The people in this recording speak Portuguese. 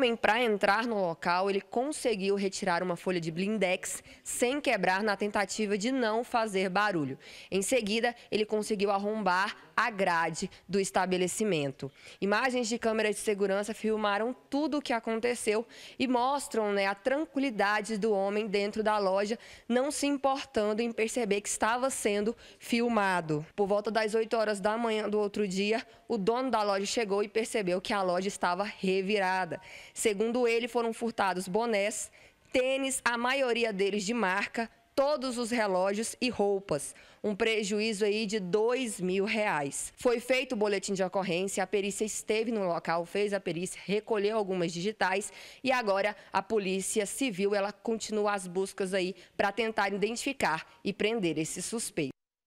homem, para entrar no local, ele conseguiu retirar uma folha de blindex sem quebrar na tentativa de não fazer barulho. Em seguida, ele conseguiu arrombar a grade do estabelecimento. Imagens de câmeras de segurança filmaram tudo o que aconteceu e mostram né, a tranquilidade do homem dentro da loja, não se importando em perceber que estava sendo filmado. Por volta das 8 horas da manhã do outro dia, o dono da loja chegou e percebeu que a loja estava revirada. Segundo ele, foram furtados bonés, tênis, a maioria deles de marca, todos os relógios e roupas. Um prejuízo aí de dois mil reais. Foi feito o boletim de ocorrência, a perícia esteve no local, fez a perícia, recolheu algumas digitais e agora a polícia civil ela continua as buscas aí para tentar identificar e prender esse suspeito.